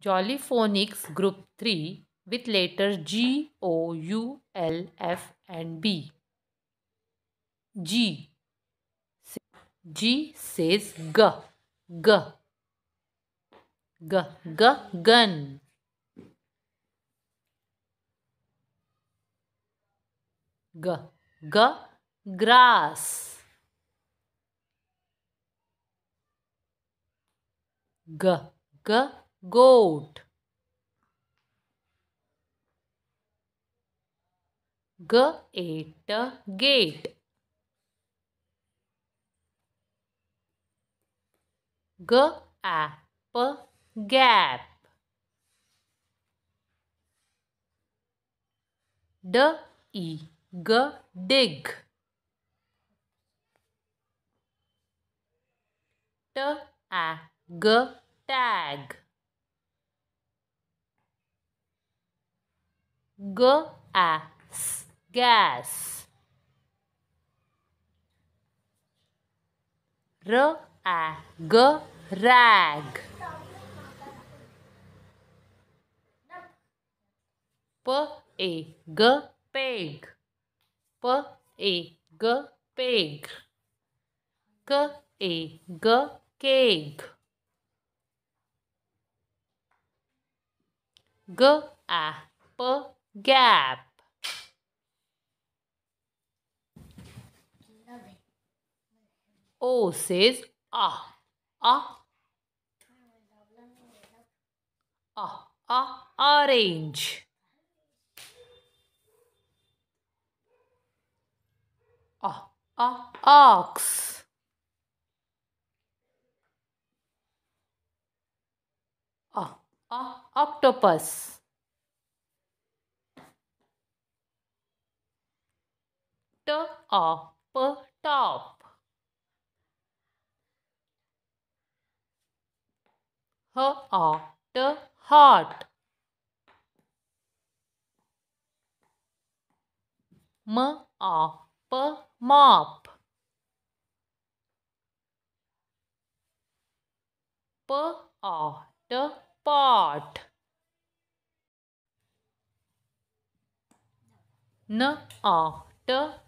Jolly Phonics Group 3 with letters G, O, U, L, F and B. G. G says G. G. G. G. Gun. G. G. Grass. G. G goat g eight gate g app gap d e g dig t a g tag gas gas rag rag peg peg pig. peg keg cake g a p gap. O oh, says ah, ah, ah, ah, orange. Ah, ah, ox. Ah, ah, octopus. top top hot hot mop mop pot pot not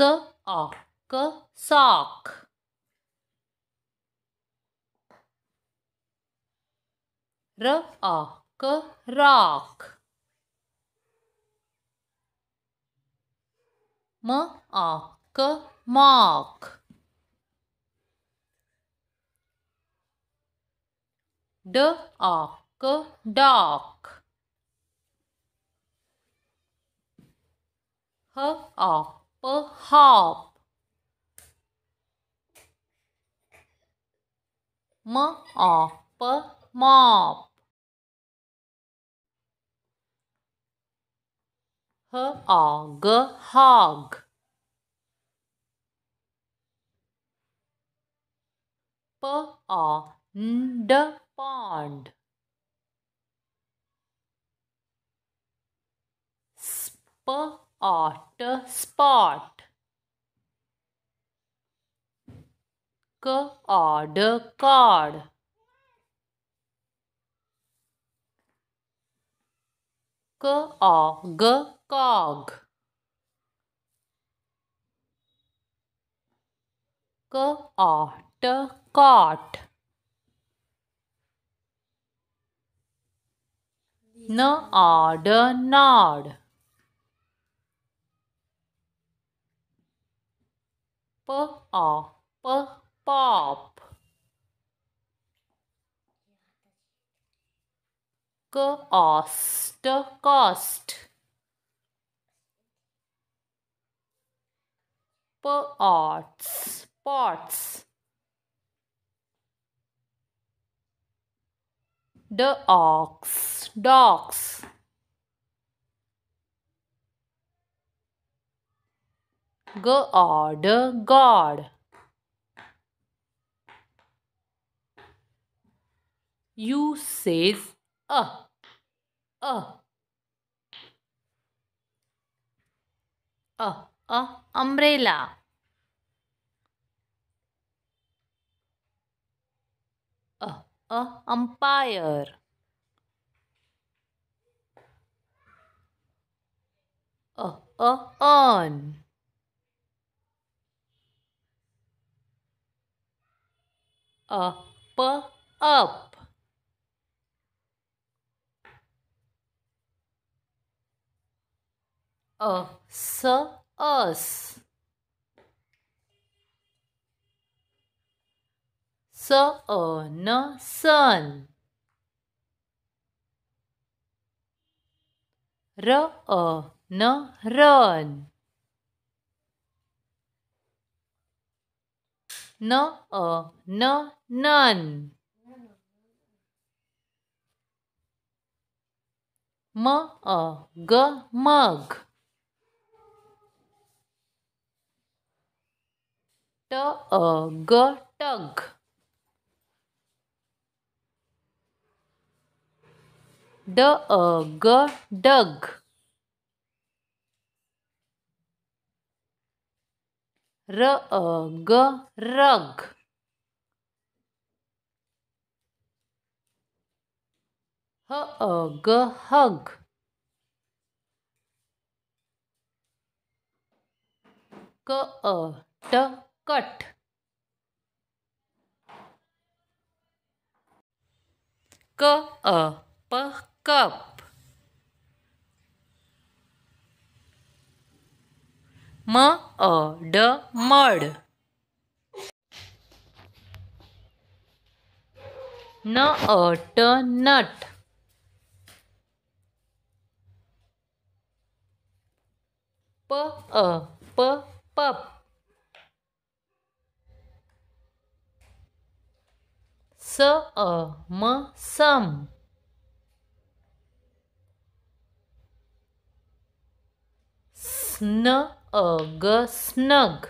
sock sock rock rock mock mock dock dock hock Perhaps. M mop, mop. hog, or g hog. P or pond. Sp art spot card card cog cog caught caught nod nod p o p Bob. cost cost pots pots the ox dogs God, God. You says a, a, a, a umbrella. A, a umpire. A, a On. up, up. Us, us. son. sun. no run. No, uh, no, none. M, mug. T, tug. D, dug. rug rug hug hug cut cut cup cup M A D mud. N A T nut. P A P pup. S A M sum. Sn ug snug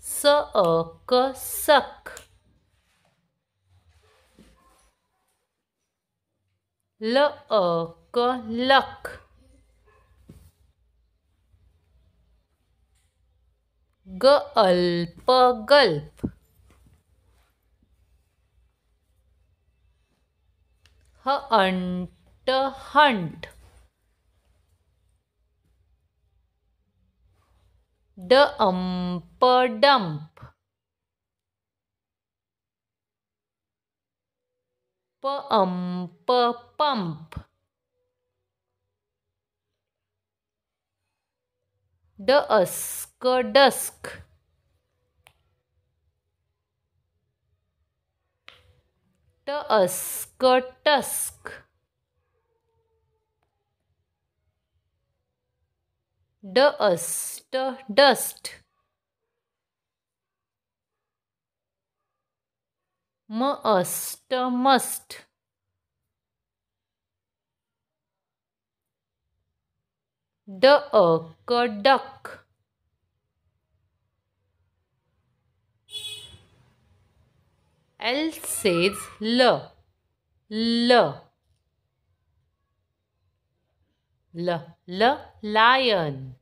suck suck luck luck gulp gulp hunt hunt the umper dump the umper pump the usker dusk the usker tusk the dust dust must must duck duck L says L L L, L, lion.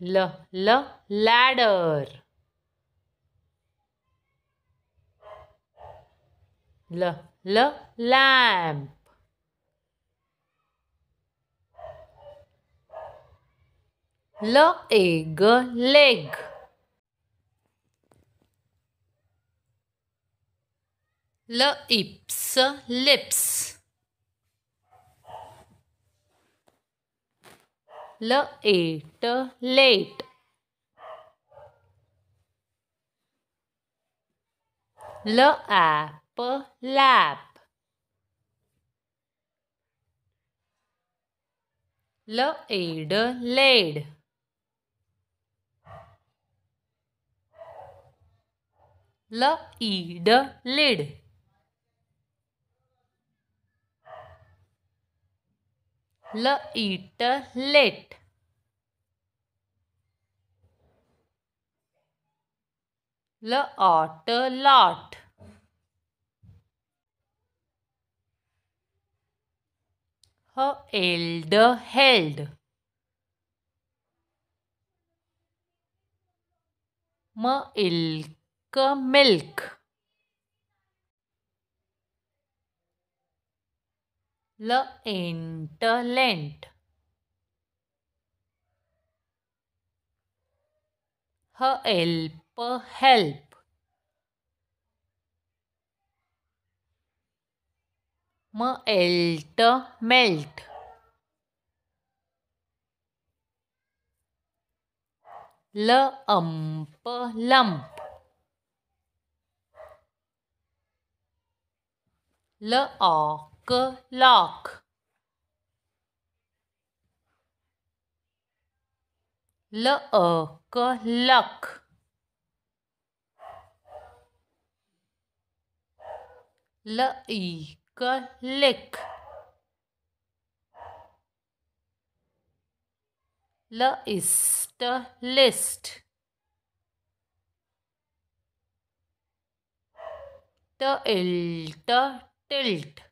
L, L, ladder. L, L, lamp. L, egg, leg. lips lips late late lap lap laid laid laid lid The eat let. L ought lot. held held milk milk lent help help melt melt lump lump lock lock luck Lock. lick lick list list tilt tilt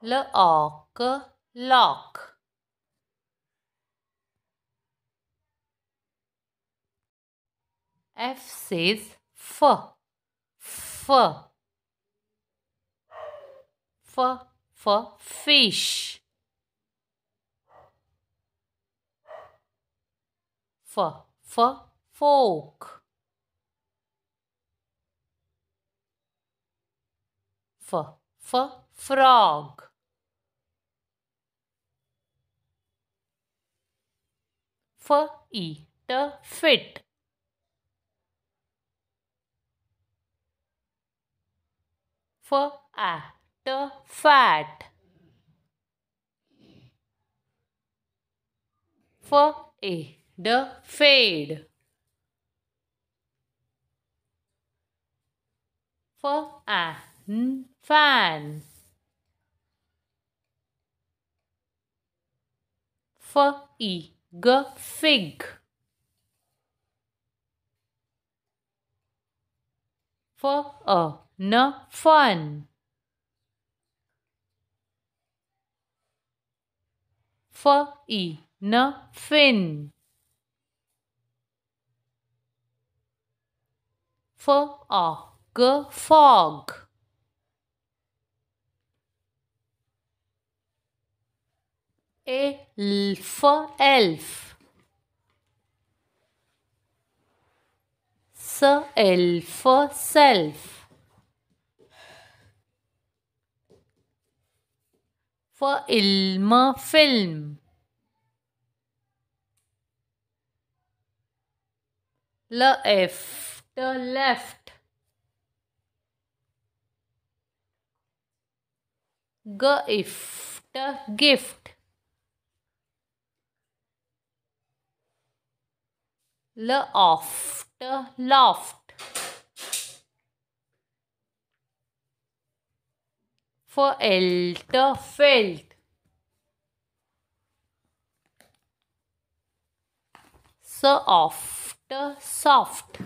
lock lock F says f f f for fish f f, fork f f, frog For e the fit. For a the fat. For F A the fade. F A N For a fan. For e. G fig. F a n fun. F i n fin. F a g fog. Elf. elf. S L for self. For Ilma film. L F the left. G if the gift. loft loft felt felt soft soft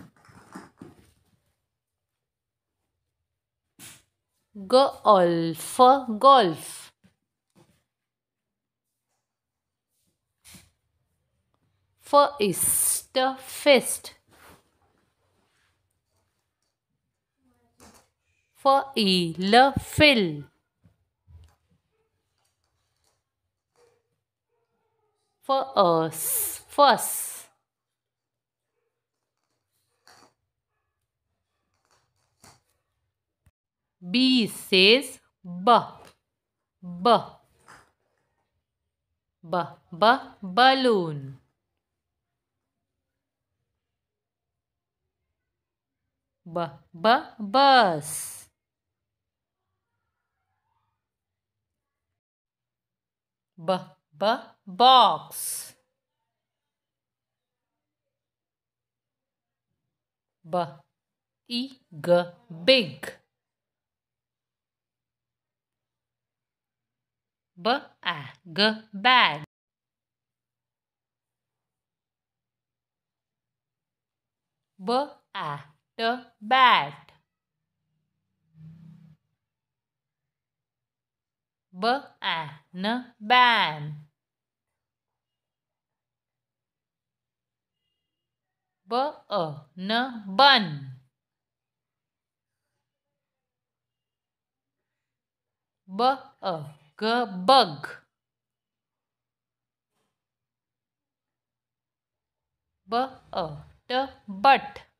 golf golf for is the fist. For E, le fill. For us, fuss. B says B, B, B, B, balloon. B, b, bus. B, b, box. B, e, g, big. B, a, g, bag. B, a, the bat. Ban, ban. Bun, bun. Bug, bug. But, but.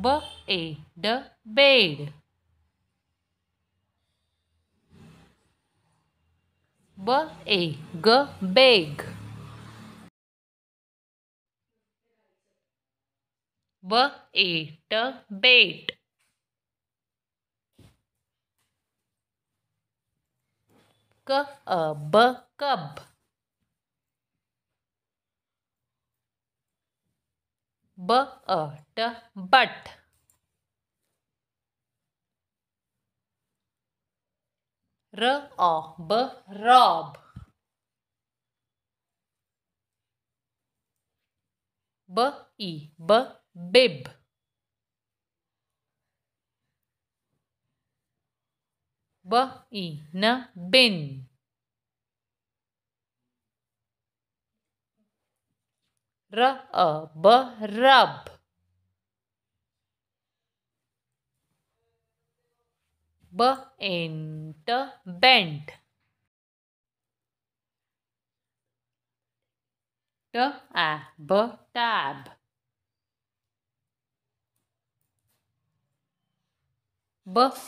ब ए ड bed ब ए ग bag ब ए ट बेट क अ ब कब B a t but rob rob b bib b bin R-A-B, rub. bent bent tab tab bus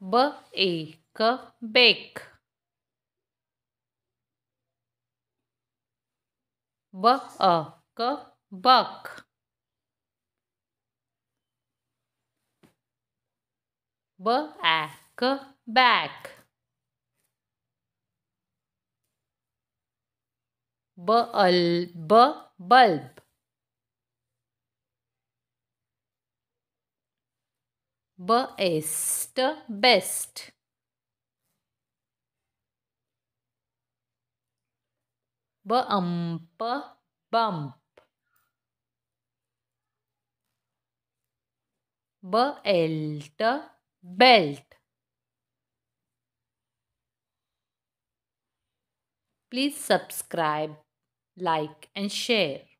bus e bake b a k buck b a k back b a l b bulb b est best Bump, bump. Belt, belt. Please subscribe, like and share.